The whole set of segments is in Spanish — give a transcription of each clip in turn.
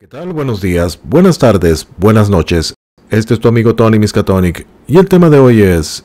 ¿Qué tal? Buenos días, buenas tardes, buenas noches. Este es tu amigo Tony Miskatonic y el tema de hoy es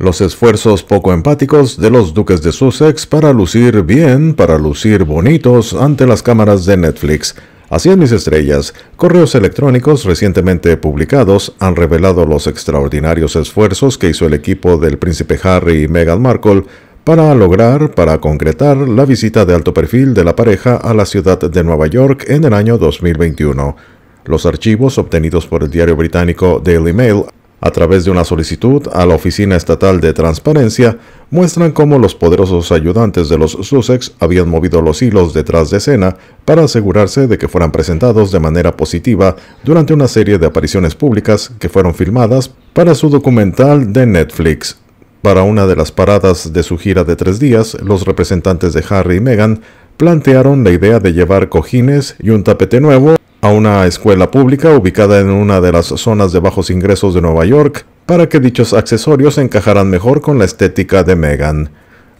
los esfuerzos poco empáticos de los duques de Sussex para lucir bien, para lucir bonitos ante las cámaras de Netflix. Así es, mis estrellas. Correos electrónicos recientemente publicados han revelado los extraordinarios esfuerzos que hizo el equipo del príncipe Harry y Meghan Markle para lograr, para concretar la visita de alto perfil de la pareja a la ciudad de Nueva York en el año 2021. Los archivos obtenidos por el diario británico Daily Mail a través de una solicitud a la Oficina Estatal de Transparencia muestran cómo los poderosos ayudantes de los Sussex habían movido los hilos detrás de escena para asegurarse de que fueran presentados de manera positiva durante una serie de apariciones públicas que fueron filmadas para su documental de Netflix. Para una de las paradas de su gira de tres días, los representantes de Harry y Meghan plantearon la idea de llevar cojines y un tapete nuevo a una escuela pública ubicada en una de las zonas de bajos ingresos de Nueva York para que dichos accesorios encajaran mejor con la estética de Meghan.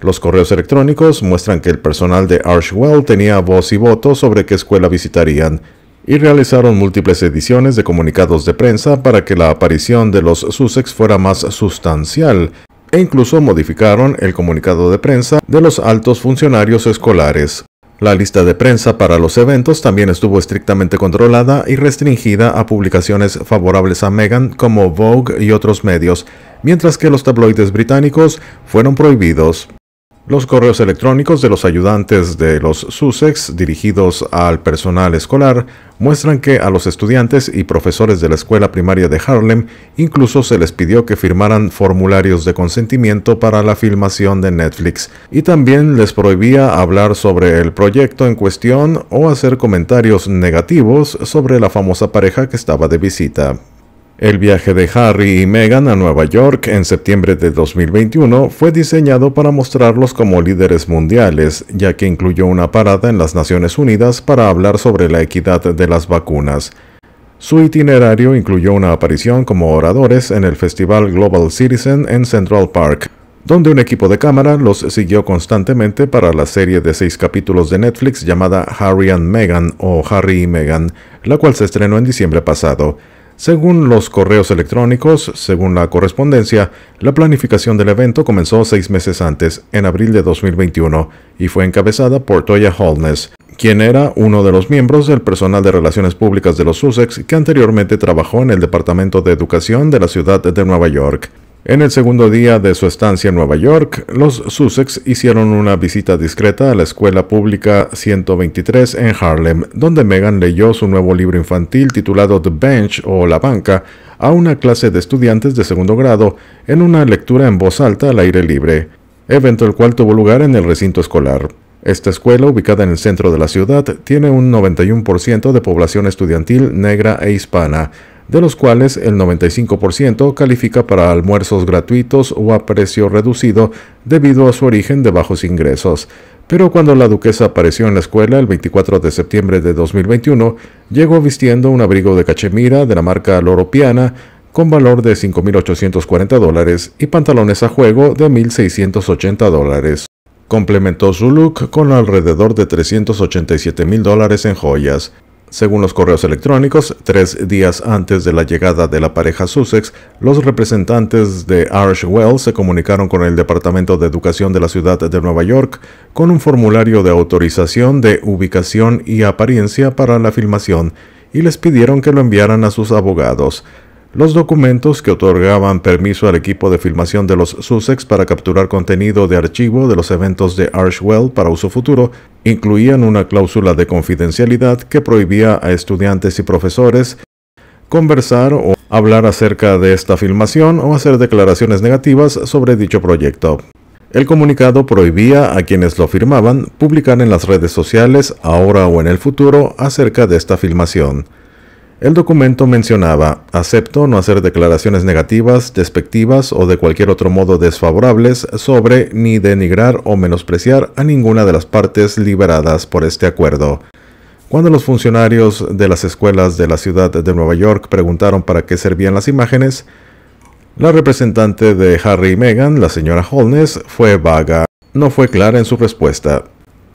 Los correos electrónicos muestran que el personal de Archwell tenía voz y voto sobre qué escuela visitarían, y realizaron múltiples ediciones de comunicados de prensa para que la aparición de los Sussex fuera más sustancial e incluso modificaron el comunicado de prensa de los altos funcionarios escolares. La lista de prensa para los eventos también estuvo estrictamente controlada y restringida a publicaciones favorables a Meghan como Vogue y otros medios, mientras que los tabloides británicos fueron prohibidos. Los correos electrónicos de los ayudantes de los Sussex dirigidos al personal escolar muestran que a los estudiantes y profesores de la escuela primaria de Harlem incluso se les pidió que firmaran formularios de consentimiento para la filmación de Netflix y también les prohibía hablar sobre el proyecto en cuestión o hacer comentarios negativos sobre la famosa pareja que estaba de visita. El viaje de Harry y Meghan a Nueva York en septiembre de 2021 fue diseñado para mostrarlos como líderes mundiales, ya que incluyó una parada en las Naciones Unidas para hablar sobre la equidad de las vacunas. Su itinerario incluyó una aparición como oradores en el Festival Global Citizen en Central Park, donde un equipo de cámara los siguió constantemente para la serie de seis capítulos de Netflix llamada Harry and Meghan o Harry y Meghan, la cual se estrenó en diciembre pasado. Según los correos electrónicos, según la correspondencia, la planificación del evento comenzó seis meses antes, en abril de 2021, y fue encabezada por Toya Holness, quien era uno de los miembros del personal de relaciones públicas de los Sussex que anteriormente trabajó en el Departamento de Educación de la ciudad de Nueva York. En el segundo día de su estancia en Nueva York, los Sussex hicieron una visita discreta a la Escuela Pública 123 en Harlem, donde Megan leyó su nuevo libro infantil titulado The Bench o La Banca a una clase de estudiantes de segundo grado en una lectura en voz alta al aire libre, evento el cual tuvo lugar en el recinto escolar. Esta escuela, ubicada en el centro de la ciudad, tiene un 91% de población estudiantil negra e hispana, de los cuales el 95% califica para almuerzos gratuitos o a precio reducido debido a su origen de bajos ingresos. Pero cuando la duquesa apareció en la escuela el 24 de septiembre de 2021, llegó vistiendo un abrigo de cachemira de la marca Loro Piana con valor de 5.840 dólares y pantalones a juego de 1.680 dólares. Complementó su look con alrededor de $387,000 mil dólares en joyas. Según los correos electrónicos, tres días antes de la llegada de la pareja Sussex, los representantes de Arshwell se comunicaron con el Departamento de Educación de la Ciudad de Nueva York con un formulario de autorización de ubicación y apariencia para la filmación y les pidieron que lo enviaran a sus abogados los documentos que otorgaban permiso al equipo de filmación de los Sussex para capturar contenido de archivo de los eventos de Archwell para uso futuro incluían una cláusula de confidencialidad que prohibía a estudiantes y profesores conversar o hablar acerca de esta filmación o hacer declaraciones negativas sobre dicho proyecto. El comunicado prohibía a quienes lo firmaban publicar en las redes sociales, ahora o en el futuro, acerca de esta filmación. El documento mencionaba, acepto no hacer declaraciones negativas, despectivas o de cualquier otro modo desfavorables sobre ni denigrar o menospreciar a ninguna de las partes liberadas por este acuerdo. Cuando los funcionarios de las escuelas de la ciudad de Nueva York preguntaron para qué servían las imágenes, la representante de Harry y Meghan, la señora Holness, fue vaga. No fue clara en su respuesta.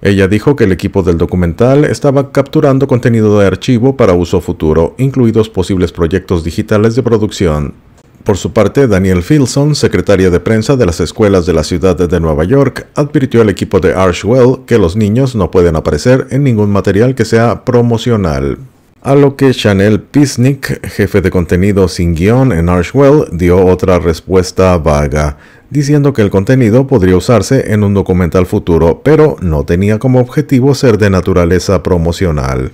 Ella dijo que el equipo del documental estaba capturando contenido de archivo para uso futuro, incluidos posibles proyectos digitales de producción. Por su parte, Daniel Filson, secretaria de prensa de las escuelas de la ciudad de Nueva York, advirtió al equipo de Archwell que los niños no pueden aparecer en ningún material que sea promocional. A lo que Chanel Pisnik, jefe de contenido sin guión en Archwell, dio otra respuesta vaga, diciendo que el contenido podría usarse en un documental futuro, pero no tenía como objetivo ser de naturaleza promocional.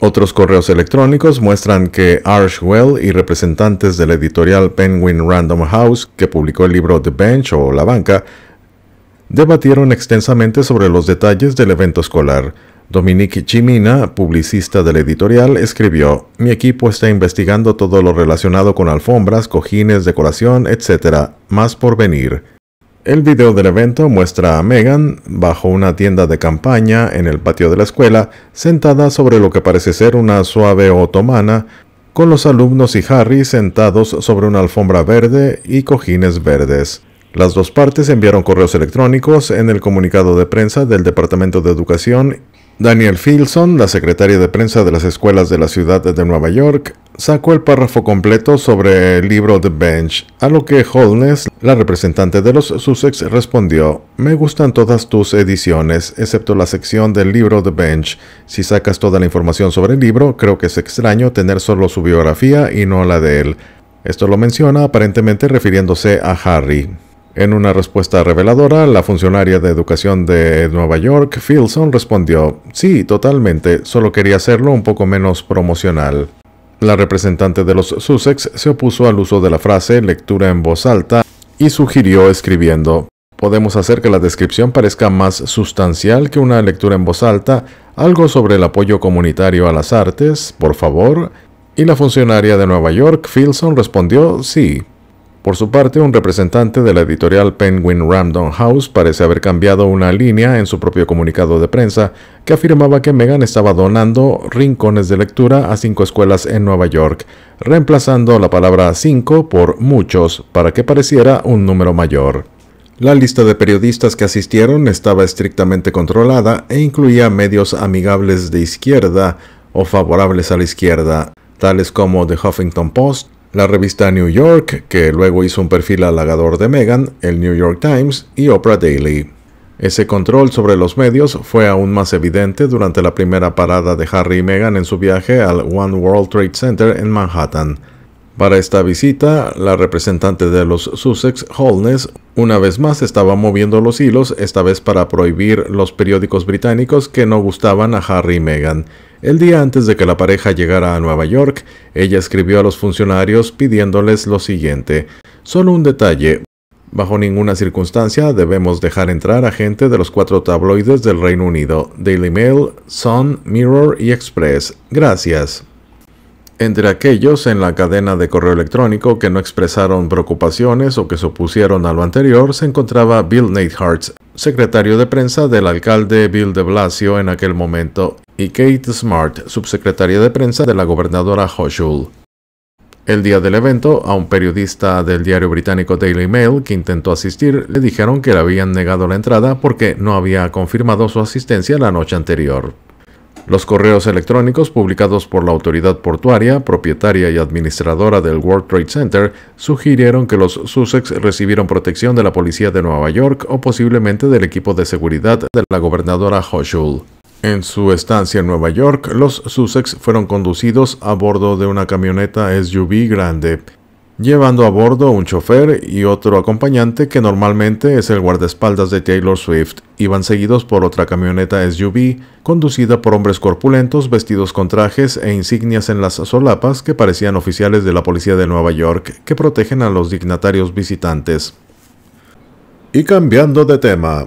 Otros correos electrónicos muestran que Archwell y representantes de la editorial Penguin Random House, que publicó el libro The Bench o La Banca, debatieron extensamente sobre los detalles del evento escolar. Dominique Chimina, publicista de la editorial, escribió, Mi equipo está investigando todo lo relacionado con alfombras, cojines, decoración, etc., más por venir. El video del evento muestra a Megan bajo una tienda de campaña en el patio de la escuela, sentada sobre lo que parece ser una suave otomana, con los alumnos y Harry sentados sobre una alfombra verde y cojines verdes. Las dos partes enviaron correos electrónicos en el comunicado de prensa del Departamento de Educación Daniel Filson, la secretaria de prensa de las escuelas de la ciudad de Nueva York, sacó el párrafo completo sobre el libro The Bench, a lo que Holness, la representante de los Sussex, respondió, Me gustan todas tus ediciones, excepto la sección del libro The Bench. Si sacas toda la información sobre el libro, creo que es extraño tener solo su biografía y no la de él. Esto lo menciona aparentemente refiriéndose a Harry. En una respuesta reveladora, la funcionaria de educación de Nueva York, Filson, respondió, sí, totalmente, solo quería hacerlo un poco menos promocional. La representante de los Sussex se opuso al uso de la frase lectura en voz alta y sugirió escribiendo, podemos hacer que la descripción parezca más sustancial que una lectura en voz alta, algo sobre el apoyo comunitario a las artes, por favor. Y la funcionaria de Nueva York, Filson, respondió, sí, por su parte, un representante de la editorial Penguin Random House parece haber cambiado una línea en su propio comunicado de prensa que afirmaba que Meghan estaba donando rincones de lectura a cinco escuelas en Nueva York, reemplazando la palabra cinco por muchos para que pareciera un número mayor. La lista de periodistas que asistieron estaba estrictamente controlada e incluía medios amigables de izquierda o favorables a la izquierda, tales como The Huffington Post, la revista New York, que luego hizo un perfil halagador de Meghan, el New York Times y Oprah Daily. Ese control sobre los medios fue aún más evidente durante la primera parada de Harry y Meghan en su viaje al One World Trade Center en Manhattan. Para esta visita, la representante de los Sussex, Holness, una vez más estaba moviendo los hilos, esta vez para prohibir los periódicos británicos que no gustaban a Harry y Meghan. El día antes de que la pareja llegara a Nueva York, ella escribió a los funcionarios pidiéndoles lo siguiente. Solo un detalle. Bajo ninguna circunstancia debemos dejar entrar a gente de los cuatro tabloides del Reino Unido, Daily Mail, Sun, Mirror y Express. Gracias entre aquellos en la cadena de correo electrónico que no expresaron preocupaciones o que se opusieron a lo anterior se encontraba Bill Neidhartz, secretario de prensa del alcalde Bill de Blasio en aquel momento, y Kate Smart, subsecretaria de prensa de la gobernadora Hochul. El día del evento, a un periodista del diario británico Daily Mail que intentó asistir le dijeron que le habían negado la entrada porque no había confirmado su asistencia la noche anterior. Los correos electrónicos publicados por la autoridad portuaria, propietaria y administradora del World Trade Center sugirieron que los Sussex recibieron protección de la policía de Nueva York o posiblemente del equipo de seguridad de la gobernadora Hochul. En su estancia en Nueva York, los Sussex fueron conducidos a bordo de una camioneta SUV grande llevando a bordo un chofer y otro acompañante que normalmente es el guardaespaldas de Taylor Swift, iban seguidos por otra camioneta SUV conducida por hombres corpulentos vestidos con trajes e insignias en las solapas que parecían oficiales de la policía de Nueva York que protegen a los dignatarios visitantes. Y cambiando de tema,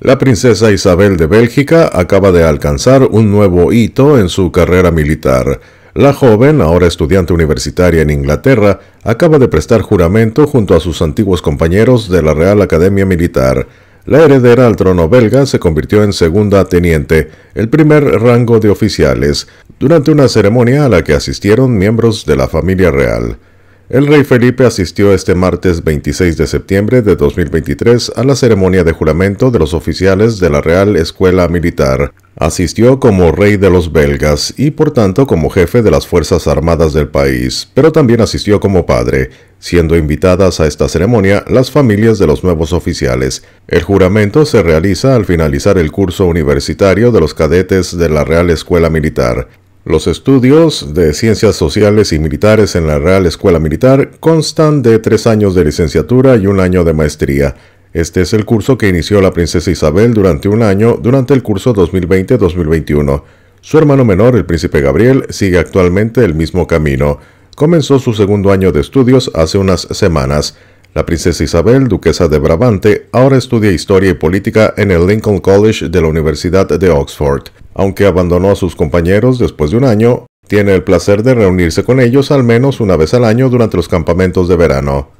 la princesa Isabel de Bélgica acaba de alcanzar un nuevo hito en su carrera militar. La joven, ahora estudiante universitaria en Inglaterra, acaba de prestar juramento junto a sus antiguos compañeros de la Real Academia Militar. La heredera al trono belga se convirtió en segunda teniente, el primer rango de oficiales, durante una ceremonia a la que asistieron miembros de la familia real. El rey Felipe asistió este martes 26 de septiembre de 2023 a la ceremonia de juramento de los oficiales de la Real Escuela Militar. Asistió como rey de los belgas y por tanto como jefe de las Fuerzas Armadas del país, pero también asistió como padre, siendo invitadas a esta ceremonia las familias de los nuevos oficiales. El juramento se realiza al finalizar el curso universitario de los cadetes de la Real Escuela Militar. Los estudios de Ciencias Sociales y Militares en la Real Escuela Militar constan de tres años de licenciatura y un año de maestría. Este es el curso que inició la princesa Isabel durante un año durante el curso 2020-2021. Su hermano menor, el príncipe Gabriel, sigue actualmente el mismo camino. Comenzó su segundo año de estudios hace unas semanas. La princesa Isabel, duquesa de Brabante, ahora estudia historia y política en el Lincoln College de la Universidad de Oxford. Aunque abandonó a sus compañeros después de un año, tiene el placer de reunirse con ellos al menos una vez al año durante los campamentos de verano.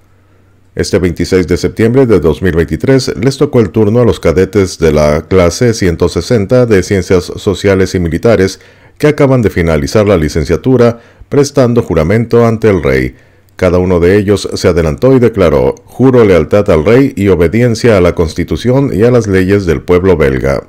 Este 26 de septiembre de 2023 les tocó el turno a los cadetes de la clase 160 de Ciencias Sociales y Militares que acaban de finalizar la licenciatura prestando juramento ante el rey. Cada uno de ellos se adelantó y declaró, juro lealtad al rey y obediencia a la constitución y a las leyes del pueblo belga.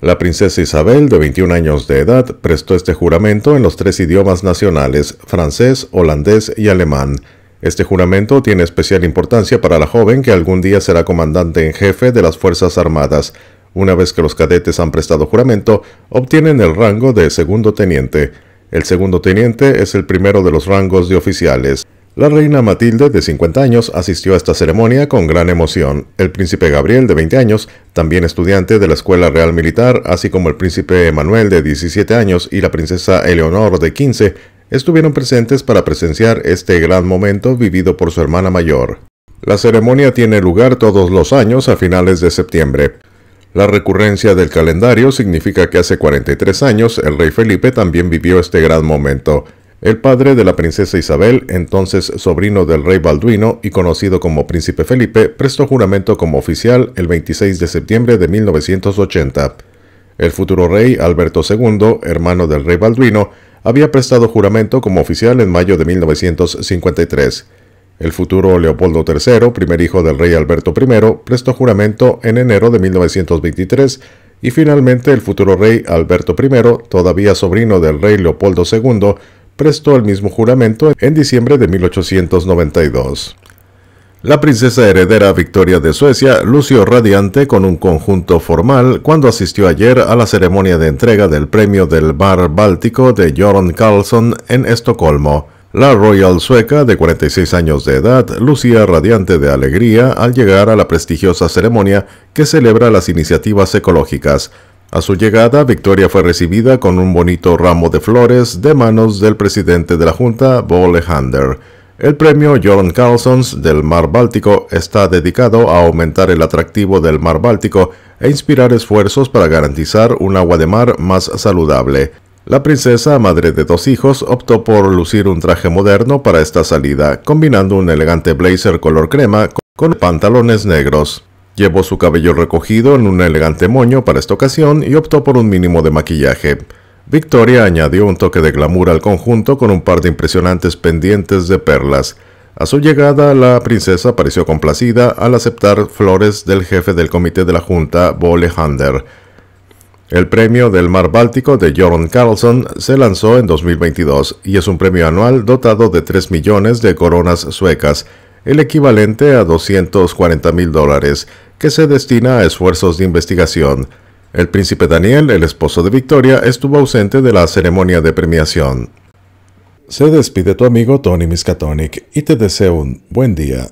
La princesa Isabel, de 21 años de edad, prestó este juramento en los tres idiomas nacionales, francés, holandés y alemán. Este juramento tiene especial importancia para la joven que algún día será comandante en jefe de las Fuerzas Armadas. Una vez que los cadetes han prestado juramento, obtienen el rango de segundo teniente. El segundo teniente es el primero de los rangos de oficiales. La reina Matilde, de 50 años, asistió a esta ceremonia con gran emoción. El príncipe Gabriel, de 20 años, también estudiante de la Escuela Real Militar, así como el príncipe Emanuel, de 17 años, y la princesa Eleonor, de 15, estuvieron presentes para presenciar este gran momento vivido por su hermana mayor. La ceremonia tiene lugar todos los años a finales de septiembre. La recurrencia del calendario significa que hace 43 años el rey Felipe también vivió este gran momento. El padre de la princesa Isabel, entonces sobrino del rey Balduino y conocido como príncipe Felipe, prestó juramento como oficial el 26 de septiembre de 1980. El futuro rey Alberto II, hermano del rey Balduino, había prestado juramento como oficial en mayo de 1953. El futuro Leopoldo III, primer hijo del rey Alberto I, prestó juramento en enero de 1923 y finalmente el futuro rey Alberto I, todavía sobrino del rey Leopoldo II, prestó el mismo juramento en diciembre de 1892. La princesa heredera Victoria de Suecia lució radiante con un conjunto formal cuando asistió ayer a la ceremonia de entrega del premio del Bar Báltico de Jorn Carlson en Estocolmo. La Royal Sueca, de 46 años de edad, lucía radiante de alegría al llegar a la prestigiosa ceremonia que celebra las iniciativas ecológicas. A su llegada, Victoria fue recibida con un bonito ramo de flores de manos del presidente de la Junta, Bo El premio John Carlsons del Mar Báltico está dedicado a aumentar el atractivo del Mar Báltico e inspirar esfuerzos para garantizar un agua de mar más saludable. La princesa, madre de dos hijos, optó por lucir un traje moderno para esta salida, combinando un elegante blazer color crema con pantalones negros. Llevó su cabello recogido en un elegante moño para esta ocasión y optó por un mínimo de maquillaje. Victoria añadió un toque de glamour al conjunto con un par de impresionantes pendientes de perlas. A su llegada, la princesa pareció complacida al aceptar flores del jefe del comité de la Junta, Bo Hander. El premio del Mar Báltico de Jorn Carlson se lanzó en 2022 y es un premio anual dotado de 3 millones de coronas suecas, el equivalente a 240 mil dólares, que se destina a esfuerzos de investigación. El príncipe Daniel, el esposo de Victoria, estuvo ausente de la ceremonia de premiación. Se despide tu amigo Tony Miskatonic y te deseo un buen día.